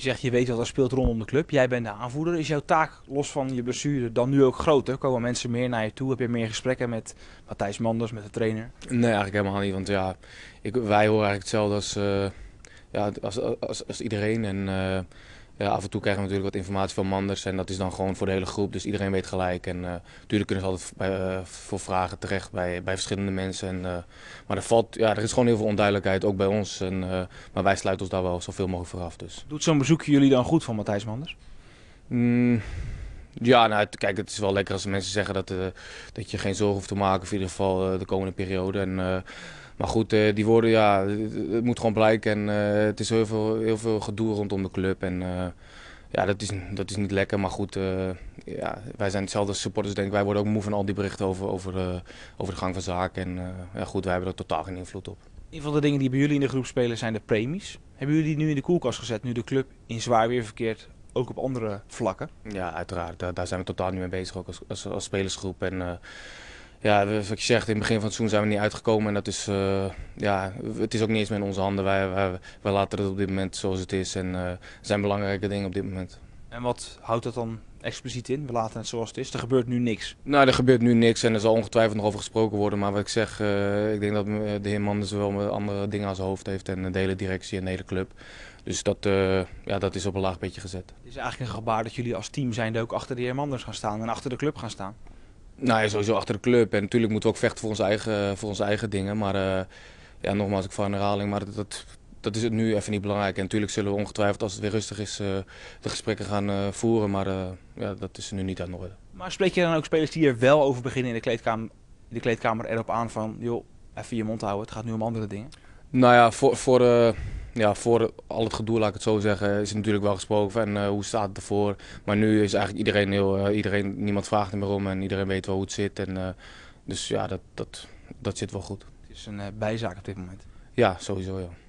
Je zegt, je weet wat er speelt rondom de club. Jij bent de aanvoerder. Is jouw taak, los van je blessure, dan nu ook groter? Komen mensen meer naar je toe? Heb je meer gesprekken met Matthijs Manders, met de trainer? Nee, eigenlijk helemaal niet. Want ja, ik, wij horen eigenlijk hetzelfde als, eh, ja, als, als, als, iedereen. En eh, af en toe krijgen we natuurlijk wat informatie van Manders en dat is dan gewoon voor de hele groep. Dus iedereen weet gelijk. En natuurlijk eh, kunnen ze altijd eh, voor vragen terecht bij, bij verschillende mensen. En, eh, maar er, valt, ja, er is gewoon heel veel onduidelijkheid, ook bij ons. En, maar wij sluiten ons daar wel zoveel mogelijk vooraf. Dus. Doet zo'n bezoekje jullie dan goed van Matthijs Manders? Mm, ja, nou, kijk, het is wel lekker als mensen zeggen dat, dat je geen zorgen hoeft te maken, of in ieder geval de komende periode. En, maar goed, eh, die woorden, ja, het moet gewoon blijken. En eh, het is heel veel, heel veel gedoe rondom de club. En eh, ja, dat is, dat is niet lekker. Maar goed, ja, wij zijn hetzelfde supporters, denk ik. Wij worden ook moe van al die berichten over, over, over de gang van zaken. En ja, goed, wij hebben er totaal geen invloed op. Een van de dingen die bij jullie in de groep spelen zijn de premies. Hebben jullie die nu in de koelkast gezet, nu de club in zwaar weer verkeert, ook op andere vlakken? Ja, uiteraard. Daar, zijn we totaal niet mee bezig, ook als, als, als spelersgroep. En ja, wat je zegt, in het begin van het seizoen zijn we niet uitgekomen. En dat is, eh, ja, het is ook niet eens met onze handen. Wij, wij, laten het op dit moment zoals het is. En uh, zijn belangrijke dingen op dit moment. En wat houdt dat dan expliciet in? We laten het zoals het is. Er gebeurt nu niks. Nou, er gebeurt nu niks en er zal ongetwijfeld nog over gesproken worden. Maar wat ik zeg, eh, ik denk dat de heer Manders wel andere dingen aan zijn hoofd heeft. En de hele directie en de hele club. Dus dat, ja, dat is op een laag beetje gezet. Het is eigenlijk een gebaar dat jullie als team zijnde ook achter de heer Manders gaan staan en achter de club gaan staan. Nou ja, sowieso achter de club. En natuurlijk moeten we ook vechten voor onze eigen, voor onze eigen dingen. Maar eh, ja, nogmaals, ik val een herhaling. Maar dat, dat, is het nu even niet belangrijk. En natuurlijk zullen we ongetwijfeld, als het weer rustig is, eh, de gesprekken gaan eh, voeren. Maar ja, dat is nu niet aan de orde. Maar spreek je dan ook spelers die er wel over beginnen in de kleedkamer, de kleedkamer erop aan van... joh, even je mond houden, het gaat nu om andere dingen? Nou ja, voor... voor ja, voor al het gedoe, laat ik het zo zeggen, is natuurlijk wel gesproken en eh, hoe staat het ervoor. Maar nu is eigenlijk iedereen heel, eh, iedereen, niemand vraagt meer om en iedereen weet wel hoe het zit. En, eh, dus ja, dat, dat, dat zit wel goed. Het is een bijzaak op dit moment. Ja, sowieso ja.